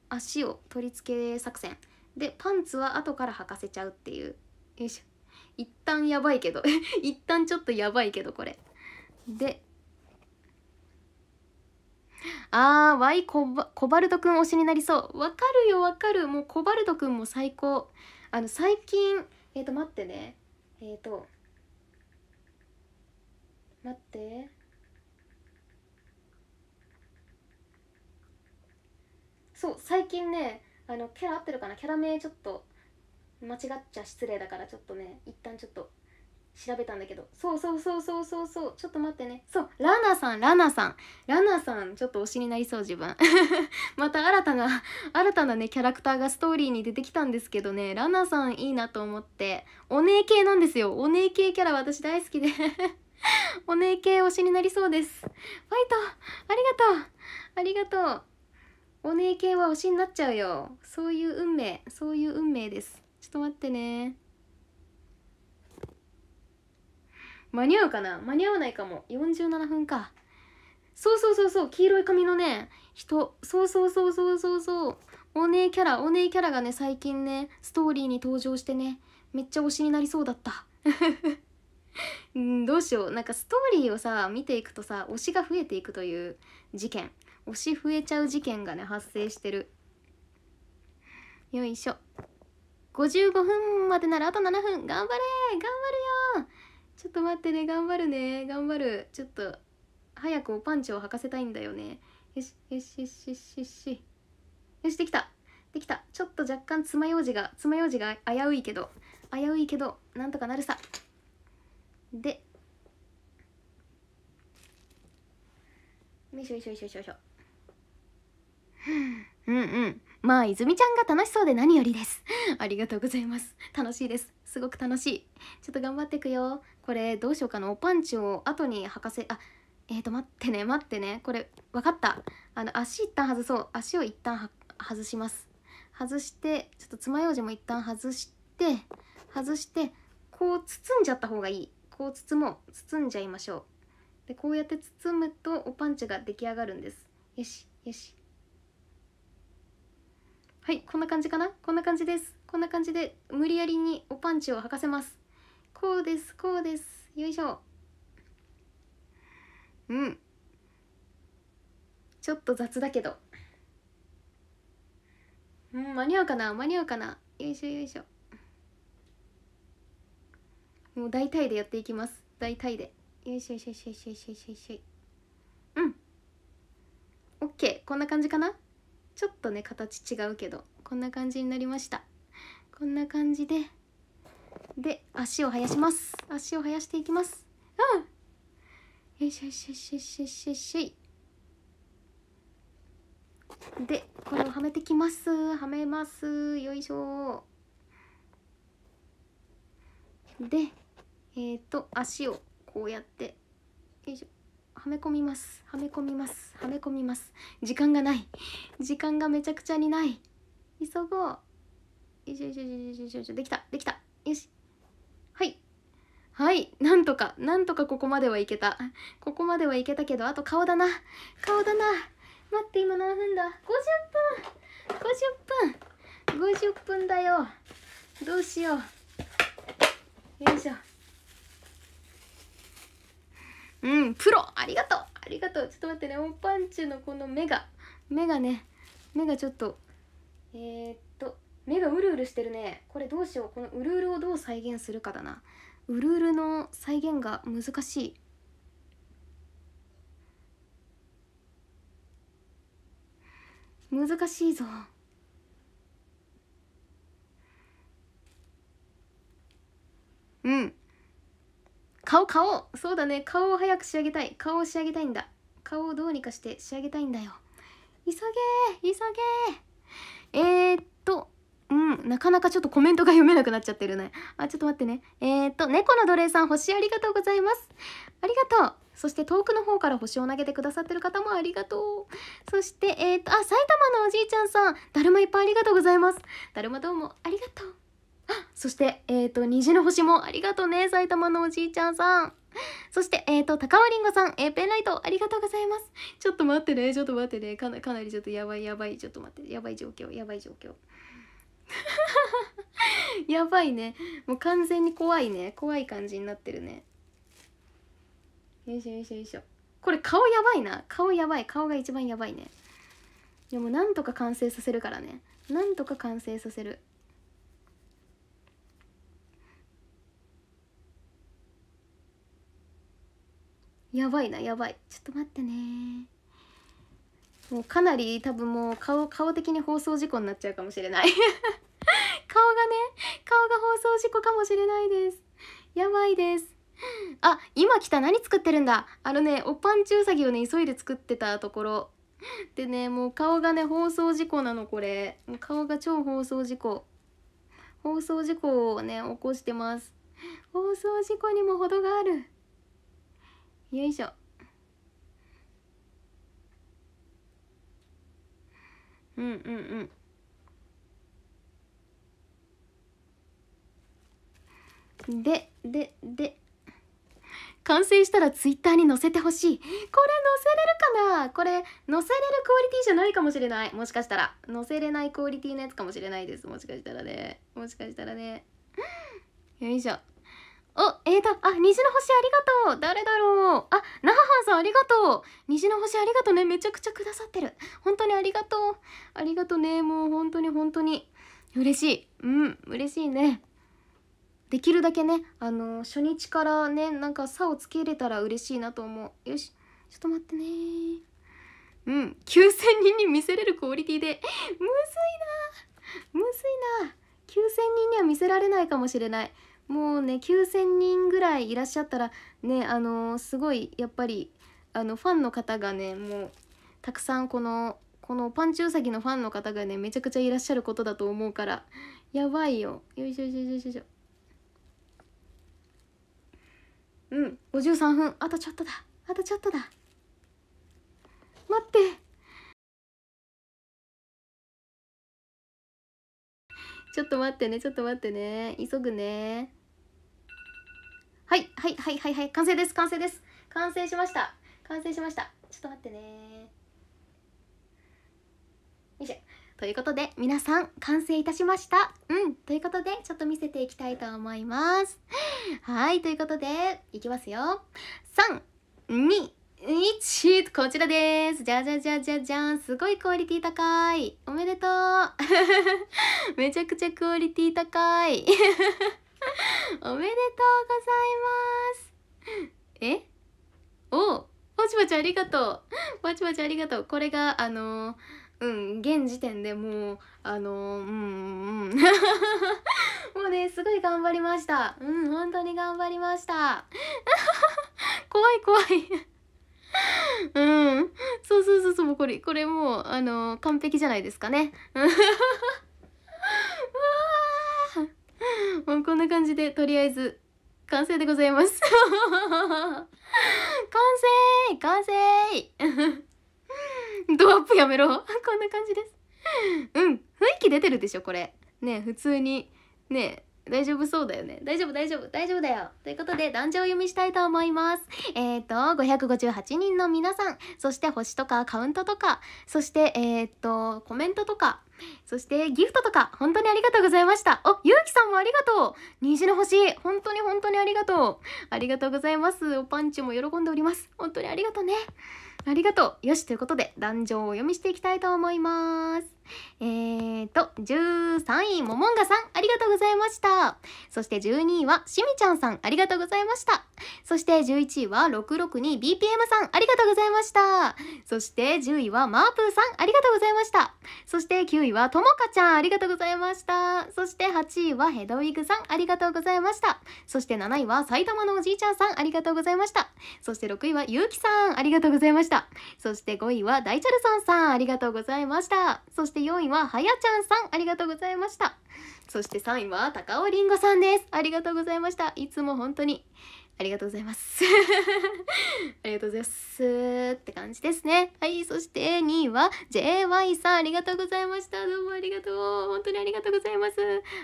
足を取り付け作戦でパンツは後から履かせちゃうっていうよいしょ一旦やばいけど 一旦ちょっとやばいけどこれであー Y コバコバルトくん推しになりそうわかるよわかるもうコバルトくんも最高あの最近えっ、ー、と待ってねえっ、ー、と待ってそう最近ねあのキャラ合ってるかなキャラ名ちょっと間違っちゃ失礼だからちょっとね一旦ちょっと調べたんだけどそうそうそうそうそうそうちょっと待ってねそうラナさんラナさんラナさんちょっと推しになりそう自分 また新たな新たなねキャラクターがストーリーに出てきたんですけどねラナさんいいなと思ってお姉系なんですよお姉系キャラ私大好きで お姉系推しになりそうですファイトありがとうありがとうお姉系は推しになっちゃうよそういう運命そういう運命ですちょっと待ってね間に合うかな間に合わないかも47分かそうそうそうそう黄色い髪のね人そうそうそうそうそうそうお姉キャラお姉キャラがね最近ねストーリーに登場してねめっちゃ推しになりそうだった うんどうしようなんかストーリーをさ見ていくとさ推しが増えていくという事件推し増えちゃう事件がね発生してるよいしょ55分までならあと7分頑張れ頑張るよちょっと待ってね頑張るね頑張るちょっと早くおパンチを履かせたいんだよねよしよしよしよしよしよしできたできたちょっと若干爪楊枝が爪楊枝が危ういけど危ういけどなんとかなるさでよいしょよいしょよいしょよいしょうんうんまあ泉ちゃんが楽しそうで何よりですありがとうございます楽しいですすごく楽しいちょっと頑張っていくよこれどうしようかなおパンチを後に履かせあえーと待ってね待ってねこれ分かったあの足一旦外そう足を一旦外します外してちょっと爪楊枝も一旦外して外してこう包んじゃった方がいいこう包もう包んじゃいましょうでこうやって包むとおパンチが出来上がるんですよしよしはいこんな感じかなこんな感じですこんな感じで無理やりにおパンチを履かせますこうですこうですよいしょうんちょっと雑だけどうん間に合うかな間に合うかなよいしょよいしょもう大体でやっていきます大体でよいしょよいしょよいしょよいしょよいしょよいしょうん OK こんな感じかなちょっとね形違うけどこんな感じになりましたこんな感じでで足を生やします足を生やしていきますうんよしよしよしよしよしよしでこれをはめてきますはめますよいしょでえっ、ー、と足をこうやってよいしょはめ込みますはめ込みますはめ込みます時間がない時間がめちゃくちゃにない急ごうよいしょよいしょよいしょよいしょいしょできたできたよしはいはいなんとかなんとかここまではいけたここまではいけたけどあと顔だな顔だな待って今何分だ50分50分50分だよどうしようよいしょうんプロありがとうありがとうちょっと待ってレモンパンチのこの目が目がね目がちょっとえー、っと目がうるうるしてるねこれどうしようこのうるうるをどう再現するかだなうるうるの再現が難しい難しいぞうん顔顔そうだね顔を早く仕上げたい顔を仕上げたいんだ顔をどうにかして仕上げたいんだよ急げ急げえー、っとうんなかなかちょっとコメントが読めなくなっちゃってるねあちょっと待ってねえー、っと猫の奴隷さん星ありがとうございますありがとうそして遠くの方から星を投げてくださってる方もありがとうそしてえー、っとあ埼玉のおじいちゃんさんだるまいっぱいありがとうございますだるまどうもありがとうそして、えっ、ー、と、虹の星もありがとうね、埼玉のおじいちゃんさん。そして、えっ、ー、と、高尾りんごさん、えー、ペンライト、ありがとうございます。ちょっと待ってね、ちょっと待ってね、かなかなりちょっとやばいやばい、ちょっと待って、やばい状況、やばい状況。やばいね。もう完全に怖いね。怖い感じになってるね。よいしょよいしょよいしょ。これ顔やばいな。顔やばい。顔が一番やばいね。でもなんとか完成させるからね。なんとか完成させる。やばいなやばいちょっと待ってねもうかなり多分もう顔顔的に放送事故になっちゃうかもしれない 顔がね顔が放送事故かもしれないですやばいですあ今来た何作ってるんだあのねおぱんちゅうさぎをね急いで作ってたところでねもう顔がね放送事故なのこれ顔が超放送事故放送事故をね起こしてます放送事故にも程があるよいしょうんうんうんででで完成したらツイッターに載せてほしいこれ載せれるかなこれ載せれるクオリティじゃないかもしれないもしかしたら載せれないクオリティのやつかもしれないですもしかしたらねもしかしたらねよいしょお、えーと、あ、虹の星ありがとう誰だろうあ、なははんさんありがとう虹の星ありがとうねめちゃくちゃくださってる本当にありがとうありがとねもう本当に本当に嬉しいうん嬉しいねできるだけねあの初日からねなんか差をつけれたら嬉しいなと思うよしちょっと待ってねうん9000人に見せれるクオリティでむずいなむずいな9000人には見せられないかもしれないもうね9,000人ぐらいいらっしゃったらねあのー、すごいやっぱりあのファンの方がねもうたくさんこのこのパンチウサギのファンの方がねめちゃくちゃいらっしゃることだと思うからやばいよよいしょよいしょよいしょよいしょうん53分あとちょっとだあとちょっとだ待ってちょっと待ってね、ちょっと待ってね。急ぐね。はい、はい、はい、はい、はい。完成です、完成です。完成しました。完成しました。ちょっと待ってね。よいしょ。ということで、皆さん、完成いたしました。うん。ということで、ちょっと見せていきたいと思います。はい。ということで、いきますよ。3、2、1こちらですじゃじゃじゃじゃじゃんすごいクオリティ高いおめでとう めちゃくちゃクオリティ高い おめでとうございますえおぼちぼちありがとうぼちぼちありがとうこれがあのー、うん現時点でもうあのー、うんうん もうねすごい頑張りましたうん本当に頑張りました怖い怖いうんそうそうそうそうこれこれもうあのー、完璧じゃないですかねもうこんな感じでとりあえず完成でございます完成完成ドアップやめろこんな感じですうん雰囲気出てるでしょこれね普通にね大丈夫そうだよね大丈夫大丈夫大丈夫だよということで壇上読みしたいと思いますえっ、ー、と558人の皆さんそして星とかカウントとかそしてえっ、ー、とコメントとかそしてギフトとか本当にありがとうございましたおゆうきさんもありがとう虹の星本当に本当にありがとうありがとうございますおパンチも喜んでおります本当にありがとうねありがとうよしということで、壇上を読みしていきたいと思います。えーと、13位、ももんがさん、ありがとうございました。そして12位は、しみちゃんさん、ありがとうございました。そして11位は、662BPM さん、ありがとうございました。そして10位は、マープーさん、ありがとうございました。そして9位は、ともかちゃん、ありがとうございました。そして8位は、ヘドウィグさん、ありがとうございました。そして7位は、埼玉のおじいちゃんさん、ありがとうございました。そして6位は、ゆうきさん、ありがとうございました。。そして5位は大チャルソンさん、ありがとうございました。そして4位ははやちゃんさん、ありがとうございました。そして3位は高尾りんごさんです。ありがとうございました。いつも本当に。ありがとうございます ありがとうございますって感じですねはいそして2位は JY さんありがとうございましたどうもありがとう本当にありがとうございます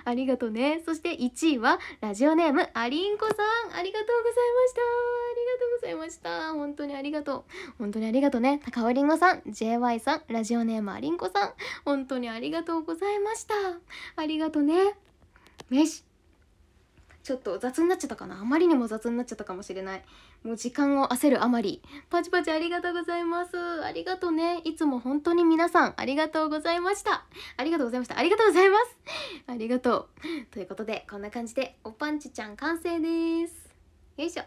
ありがとうねそして1位はラジオネームありんこさんありがとうございましたありがとうございました本当にありがとう本当にありがとうね高尾りんごさん JY さんラジオネームありんこさん本当にありがとうございましたありがとうねメシちょっと雑になっちゃったかなあまりにも雑になっちゃったかもしれないもう時間を焦るあまりパチパチありがとうございますありがとうねいつも本当に皆さんありがとうございましたありがとうございましたありがとうございますありがとうということでこんな感じでおパンチちゃん完成ですよいしょ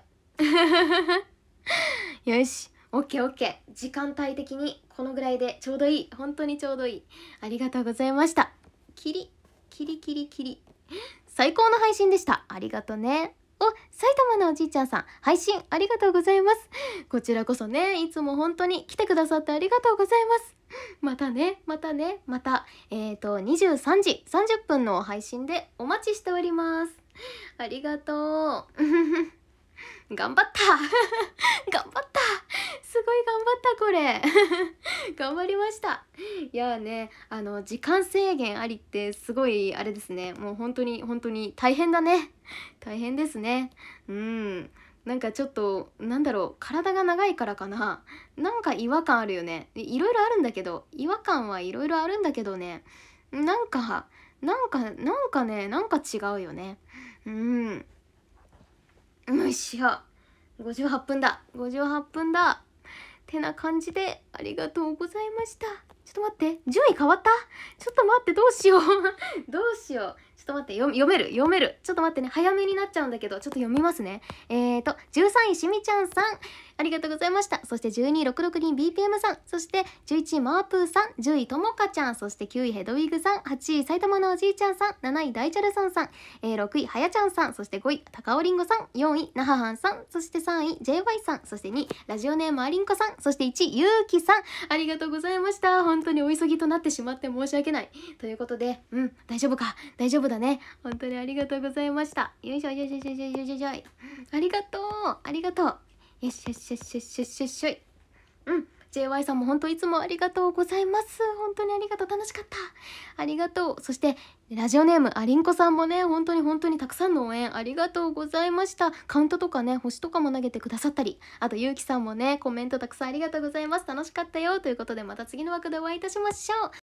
よし OKOK 時間帯的にこのぐらいでちょうどいい本当にちょうどいいありがとうございましたキリキリキリキリ最高の配信でした。ありがとね。お、埼玉のおじいちゃんさん、配信ありがとうございます。こちらこそね、いつも本当に来てくださってありがとうございます。またね、またね、また、えっ、ー、と、23時30分の配信でお待ちしております。ありがとう。頑張った 頑張ったすごい頑張ったこれ 頑張りましたいやねあの時間制限ありってすごいあれですねもう本当に本当に大変だね大変ですねうんなんかちょっとなんだろう体が長いからかななんか違和感あるよねいろいろあるんだけど違和感はいろいろあるんだけどねなんかなんかなんかねなんか違うよねうんむしろ58分だ58分だてな感じでありがとうございましたちょっと待って順位変わったちょっと待ってどうしよう どうしようちょっと待って読める読めるちょっと待ってね早めになっちゃうんだけどちょっと読みますねえーと13位しみちゃんさんありがとうございました。そして12位66人 BPM さん、そして11位マープーさん、10位ともかちゃん、そして9位ヘドウィグさん、8位埼玉のおじいちゃんさん、7位ダイチャルソンさん、6位はやちゃんさん、そして5位高尾りんごさん、4位なははんさん、そして3位 JY さん、そして2位ラジオネームありんこさん、そして1位ゆうきさん、ありがとうございました。本当にお急ぎとなってしまって申し訳ない。ということで、うん、大丈夫か、大丈夫だね。本当にありがとうございました。よいしょよいしょよいしょよいしょよいしょ。ありがとう、ありがとう。よしよしよしよしよしよしよしうん JY さんも本当いつもありがとうございます本当にありがとう楽しかったありがとうそしてラジオネームありんこさんもね本当に本当にたくさんの応援ありがとうございましたカウントとかね星とかも投げてくださったりあとゆうきさんもねコメントたくさんありがとうございます楽しかったよということでまた次の枠でお会いいたしましょう